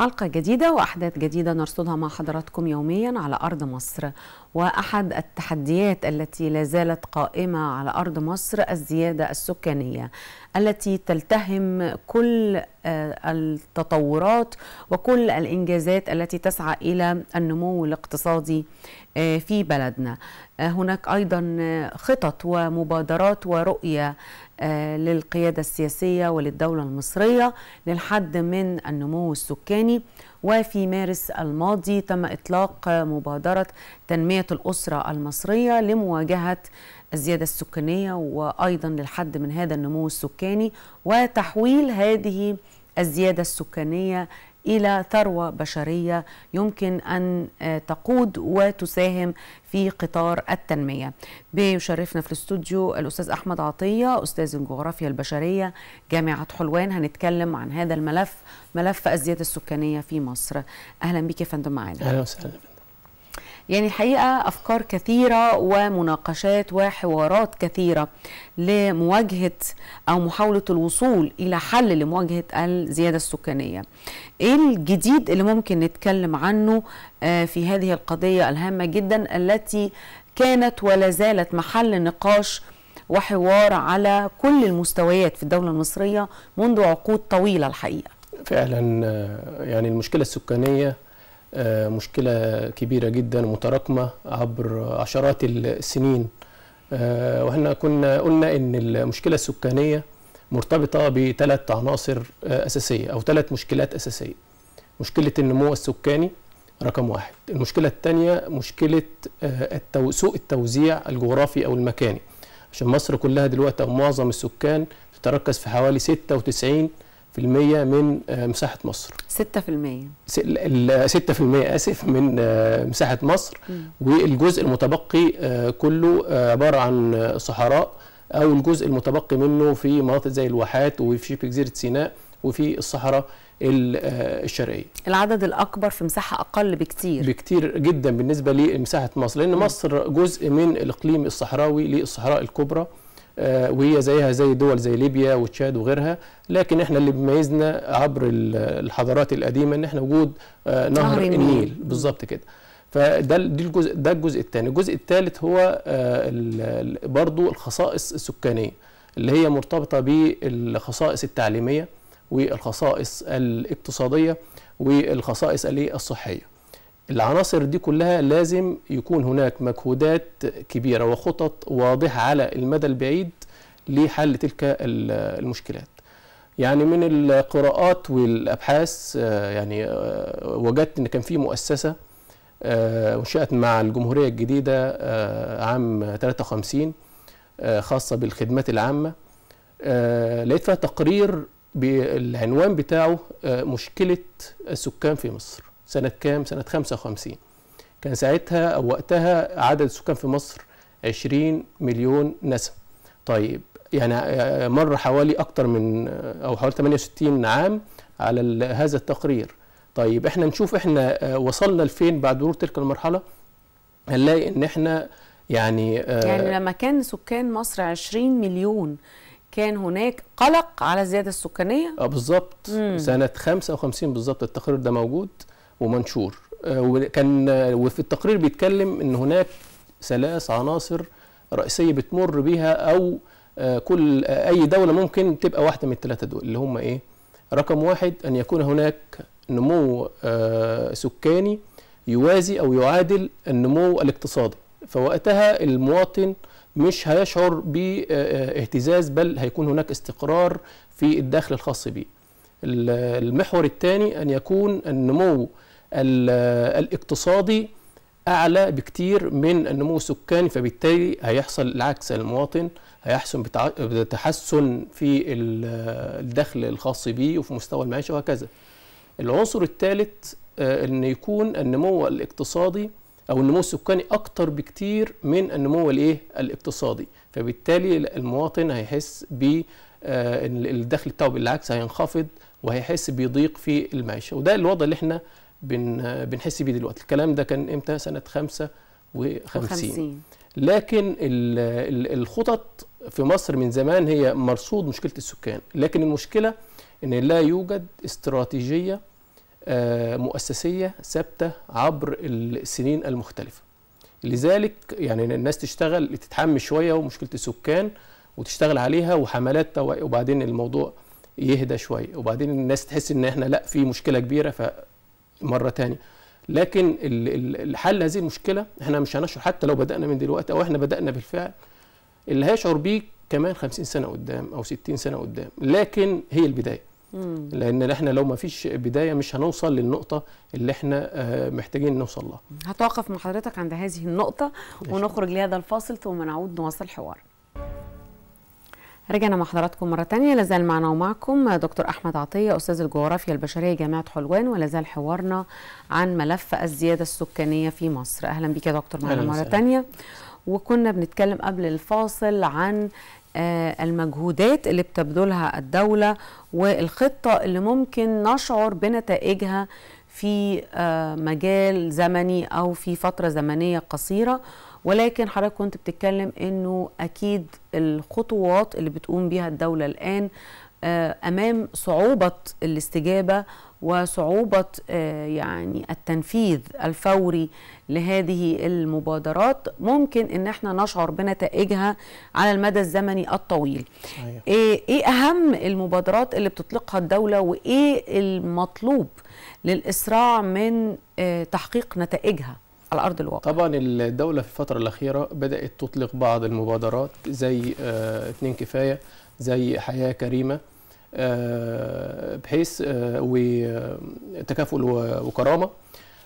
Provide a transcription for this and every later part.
حلقة جديدة وأحداث جديدة نرصدها مع حضراتكم يوميا على أرض مصر وأحد التحديات التي لا زالت قائمة على أرض مصر الزيادة السكانية التي تلتهم كل آه، التطورات وكل الإنجازات التي تسعى إلى النمو الاقتصادي آه، في بلدنا آه، هناك أيضا خطط ومبادرات ورؤية آه، للقيادة السياسية وللدولة المصرية للحد من النمو السكاني وفي مارس الماضي تم إطلاق مبادرة تنمية الأسرة المصرية لمواجهة الزيادة السكانية وأيضا للحد من هذا النمو السكاني وتحويل هذه الزيادة السكانية الى ثروه بشريه يمكن ان آه، تقود وتساهم في قطار التنميه. بيشرفنا في الاستوديو الاستاذ احمد عطيه استاذ الجغرافيا البشريه جامعه حلوان هنتكلم عن هذا الملف ملف الزياده السكانيه في مصر. اهلا بك يا فندم معانا. اهلا وسهلا. يعني الحقيقه افكار كثيره ومناقشات وحوارات كثيره لمواجهه او محاوله الوصول الى حل لمواجهه الزياده السكانيه. ايه الجديد اللي ممكن نتكلم عنه آه، في هذه القضيه الهامه جدا التي كانت ولا زالت محل نقاش وحوار على كل المستويات في الدولة المصرية منذ عقود طويلة الحقيقة فعلا آه، يعني المشكلة السكانية آه، مشكلة كبيرة جدا متراكمة عبر عشرات السنين آه، وهنا كنا قلنا إن المشكلة السكانية مرتبطة بثلاث عناصر آه، أساسية أو ثلاث مشكلات أساسية مشكلة النمو السكاني رقم واحد المشكلة الثانية مشكلة سوء التوزيع الجغرافي أو المكاني عشان مصر كلها دلوقتي أو معظم السكان تتركز في حوالي 96 من آه، مساحة مصر 6% 6% آسف من آه، مساحة مصر والجزء المتبقي آه، كله عبارة عن صحراء أو الجزء المتبقي منه في مناطق زي الواحات وفي جزيرة سيناء وفي الصحراء الشرقيه. العدد الاكبر في مساحه اقل بكتير. بكتير جدا بالنسبه لمساحه مصر، لان مصر جزء من الاقليم الصحراوي للصحراء الكبرى آه، وهي زيها زي دول زي ليبيا وتشاد وغيرها لكن احنا اللي بيميزنا عبر الحضارات القديمه ان احنا وجود آه، نهر النيل بالظبط كده فده دي الجزء ده الجزء الثاني الجزء الثالث هو آه، برضو الخصائص السكانيه اللي هي مرتبطه بالخصائص التعليميه والخصائص الاقتصاديه والخصائص الصحيه العناصر دي كلها لازم يكون هناك مجهودات كبيرة وخطط واضحة على المدى البعيد لحل تلك المشكلات يعني من القراءات والأبحاث آه، يعني آه، وجدت أن كان في مؤسسة انشأت آه، مع الجمهورية الجديدة عام 53 خاصة بالخدمات العامة لقيت فيها تقرير بالعنوان بتاعه مشكلة السكان في مصر سنة كام؟ سنة 55 كان ساعتها أو وقتها عدد السكان في مصر 20 مليون نسمة طيب يعني آه، آه، مر حوالي أكتر من آه، أو حوالي 68 عام على هذا التقرير طيب احنا نشوف احنا وصلنا لفين بعد مرور تلك المرحلة هنلاقي ان احنا يعني يعني لما كان سكان مصر 20 مليون كان هناك قلق على الزياده السكانيه اه بالظبط سنه 55 بالظبط التقرير ده موجود ومنشور آه، وكان آه، وفي التقرير بيتكلم ان هناك ثلاث عناصر رئيسيه بتمر بيها او آه، كل اي دوله ممكن تبقى واحده من الثلاثه دول اللي هم ايه رقم واحد ان يكون هناك نمو سكاني يوازي او يعادل النمو الاقتصادي فوقتها المواطن مش هيشعر باهتزاز بل هيكون هناك استقرار في الدخل الخاص به المحور الثاني ان يكون النمو الاقتصادي أعلى بكتير من النمو السكاني فبالتالي هيحصل العكس المواطن هيحسن تحسن في الدخل الخاص به وفي مستوى المعيشة وهكذا العنصر الثالث آه، أن يكون النمو الاقتصادي أو النمو السكاني أكتر بكتير من النمو الإيه الاقتصادي فبالتالي المواطن هيحس ب آه، الدخل بتاعه بالعكس هينخفض وهيحس بضيق في المعيشه وده الوضع اللي احنا بن بنحس بيه دلوقتي الكلام ده كان امتى سنه 55 لكن الخطط في مصر من زمان هي مرصود مشكله السكان لكن المشكله ان لا يوجد استراتيجيه آه، مؤسسيه ثابته عبر السنين المختلفه لذلك يعني الناس تشتغل تتحمل شويه ومشكله السكان وتشتغل عليها وحملات وبعدين الموضوع يهدى شويه وبعدين الناس تحس ان احنا لا في مشكله كبيره مره ثانيه لكن الحل هذه المشكله احنا مش هنشعر حتى لو بدانا من دلوقتي او احنا بدانا بالفعل اللي هيشعر بيه كمان 50 سنه قدام او 60 سنه قدام لكن هي البدايه مم. لان احنا لو ما فيش بدايه مش هنوصل للنقطه اللي احنا آه، محتاجين نوصل لها هتوقف مع حضرتك عند هذه النقطه ونخرج لهذا الفاصل ثم نعود نواصل الحوار رجعنا مع حضراتكم مرة تانية لازال معنا ومعكم دكتور أحمد عطية أستاذ الجغرافيا البشرية جامعة حلوان ولازال حوارنا عن ملف الزيادة السكانية في مصر أهلا بك يا دكتور معنا مرة تانية وكنا بنتكلم قبل الفاصل عن آه، المجهودات اللي بتبذلها الدولة والخطة اللي ممكن نشعر بنتائجها في آه، مجال زمني أو في فترة زمنية قصيرة ولكن حضرتك كنت بتتكلم انه اكيد الخطوات اللي بتقوم بيها الدوله الان آه، امام صعوبه الاستجابه وصعوبه آه، يعني التنفيذ الفوري لهذه المبادرات ممكن ان احنا نشعر بنتائجها على المدى الزمني الطويل أيوة. ايه اهم المبادرات اللي بتطلقها الدوله وايه المطلوب للاسراع من آه، تحقيق نتائجها على ارض الواقع طبعا الدوله في الفتره الاخيره بدات تطلق بعض المبادرات زي آه، اتنين كفايه زي حياه كريمه آه، بحيث آه، وتكافل وكرامه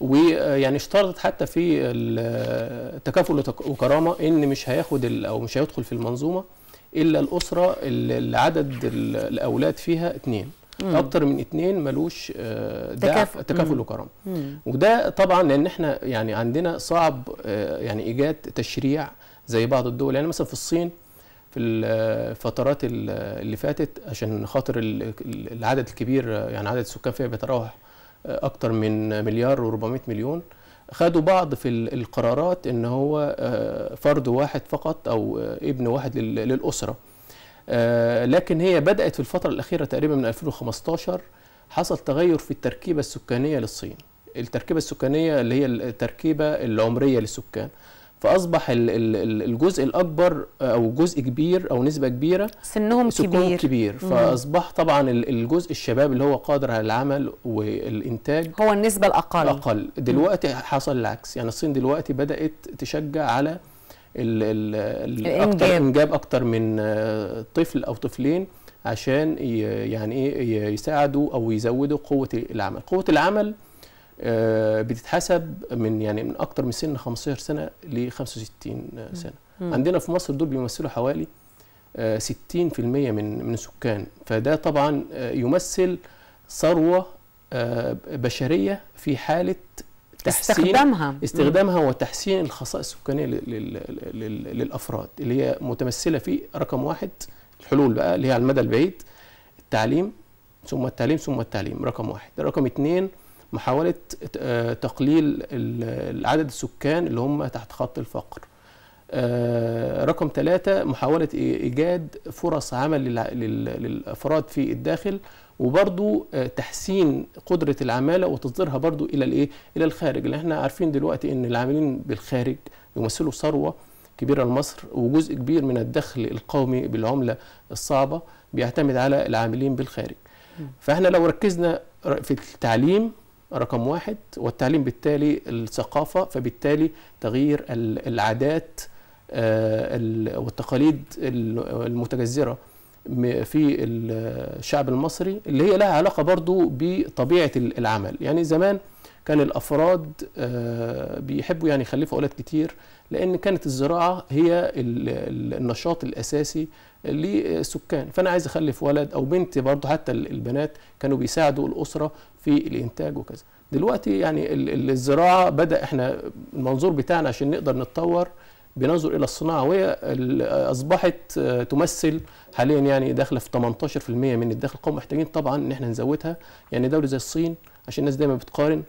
ويعني اشترطت حتى في التكافل وكرامه ان مش هياخد او مش هيدخل في المنظومه الا الاسره اللي عدد الاولاد فيها اتنين اكتر من اثنين ملوش آه، دافع تكافل وكرامه وده طبعا لان احنا يعني عندنا صعب آه، يعني ايجاد تشريع زي بعض الدول يعني مثلا في الصين في الفترات آه، اللي فاتت عشان خاطر العدد الكبير يعني عدد السكان فيها بيتراوح اكتر من مليار و400 مليون خدوا بعض في القرارات ان هو فرد واحد فقط او ابن واحد للاسره آه، لكن هي بدأت في الفترة الأخيرة تقريبا من 2015 حصل تغير في التركيبة السكانية للصين التركيبة السكانية اللي هي التركيبة العمرية للسكان فاصبح الجزء الاكبر آه، او جزء كبير او نسبه كبيره سنهم كبير كبير فاصبح طبعا الجزء الشباب اللي هو قادر على العمل والانتاج هو النسبه الاقل الاقل دلوقتي حصل العكس يعني الصين دلوقتي بدات تشجع على ال ال الانجاب انجاب اكتر من آه، طفل او طفلين عشان يعني ايه يساعدوا او يزودوا قوه العمل قوه العمل آه، بتتحسب من يعني من اكتر من سن 15 سنه ل 65 آه، سنه عندنا في مصر دول بيمثلوا حوالي 60% من من السكان فده طبعا يمثل ثروه بشريه في حاله استخدامها استخدامها وتحسين الخصائص السكانيه للافراد اللي هي متمثله في رقم واحد الحلول بقى اللي هي على المدى البعيد التعليم ثم التعليم ثم التعليم رقم واحد رقم اثنين محاوله آه، تقليل عدد السكان اللي هم تحت خط الفقر آه، رقم ثلاثة محاولة إيجاد فرص عمل للأفراد في الداخل وبرضو آه، تحسين قدرة العمالة وتصديرها برضو إلى الإيه؟ إلى الخارج لأن احنا عارفين دلوقتي إن العاملين بالخارج يمثلوا ثروة كبيرة لمصر وجزء كبير من الدخل القومي بالعملة الصعبة بيعتمد على العاملين بالخارج فاحنا لو ركزنا في التعليم رقم واحد والتعليم بالتالي الثقافة فبالتالي تغيير العادات آه، والتقاليد المتجذرة في الشعب المصري اللي هي لها علاقة برضو بطبيعة العمل يعني زمان كان الأفراد آه، بيحبوا يعني يخلفوا أولاد كتير لأن كانت الزراعة هي النشاط الأساسي للسكان فأنا عايز أخلف ولد أو بنت برضو حتى البنات كانوا بيساعدوا الأسرة في الإنتاج وكذا دلوقتي يعني الزراعة بدأ إحنا المنظور بتاعنا عشان نقدر نتطور بننظر الى الصناعه وهي اصبحت آه، تمثل حاليا يعني داخله في 18% من الدخل القومي محتاجين طبعا ان احنا نزودها يعني دوله زي الصين عشان الناس دايما بتقارن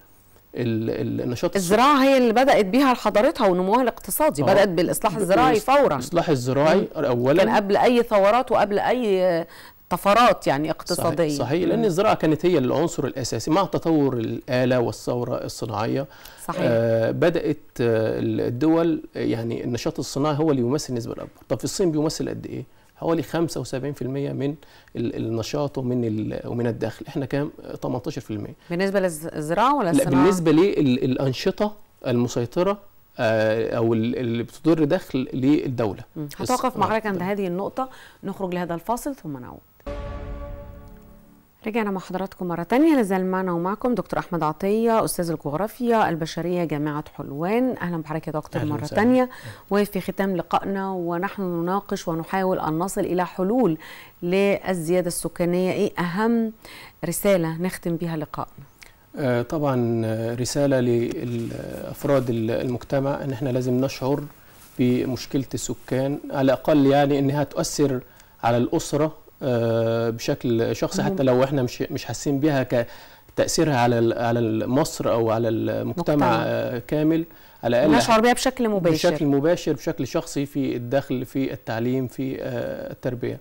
النشاط الزراعه هي اللي بدات بيها لحضرتها ونموها الاقتصادي آه. بدات بالاصلاح الزراعي فورا الاصلاح الزراعي اولا كان قبل اي ثورات وقبل اي طفرات يعني اقتصاديه صحيح, صحيح لان الزراعه كانت هي العنصر الاساسي مع تطور الاله والثوره الصناعيه صحيح. آه بدات آه، الدول يعني النشاط الصناعي هو اللي يمثل النسبه الاكبر طب في الصين بيمثل قد ايه حوالي 75% من النشاط ومن ومن الدخل احنا كام 18% بالنسبه للزراعه ولا الصناعه لا بالنسبه للانشطه المسيطره آه، او اللي بتدر دخل للدوله هتوقف آه، معركه عند هذه النقطه نخرج لهذا الفاصل ثم نعود رجعنا مع حضراتكم مرة تانية لازال معنا ومعكم دكتور أحمد عطية أستاذ الجغرافيا البشرية جامعة حلوان أهلا بحضرتك يا دكتور مرة سهل. تانية وفي ختام لقائنا ونحن نناقش ونحاول أن نصل إلى حلول للزيادة السكانية إيه أهم رسالة نختم بها لقائنا آه، طبعا رسالة لأفراد المجتمع أن احنا لازم نشعر بمشكلة السكان على الأقل يعني أنها تؤثر على الأسرة آه، بشكل شخصي حتى لو احنا مش مش حاسين بيها كتاثيرها على على مصر او على المجتمع مجتمع. آه، كامل على الاقل نشعر بيها بشكل مباشر بشكل مباشر بشكل شخصي في الدخل في التعليم في آه، التربيه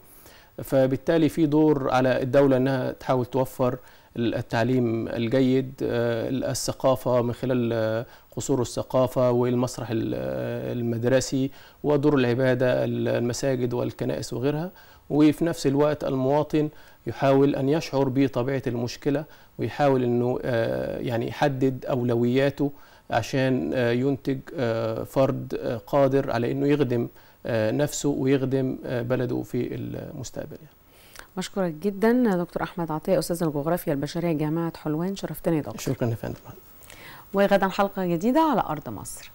فبالتالي في دور على الدوله انها تحاول توفر التعليم الجيد الثقافة من خلال قصور الثقافة والمسرح المدرسي ودور العبادة المساجد والكنائس وغيرها وفي نفس الوقت المواطن يحاول أن يشعر بطبيعة المشكلة ويحاول أنه آه، يعني يحدد أولوياته عشان آه، ينتج آه، فرد قادر على أنه يخدم نفسه ويخدم بلده في المستقبل يعني. مشكورة جدا دكتور أحمد عطية أستاذ الجغرافيا البشرية جامعة حلوان شرفتني دكتور شكرا يا فندم وغدا حلقة جديدة على أرض مصر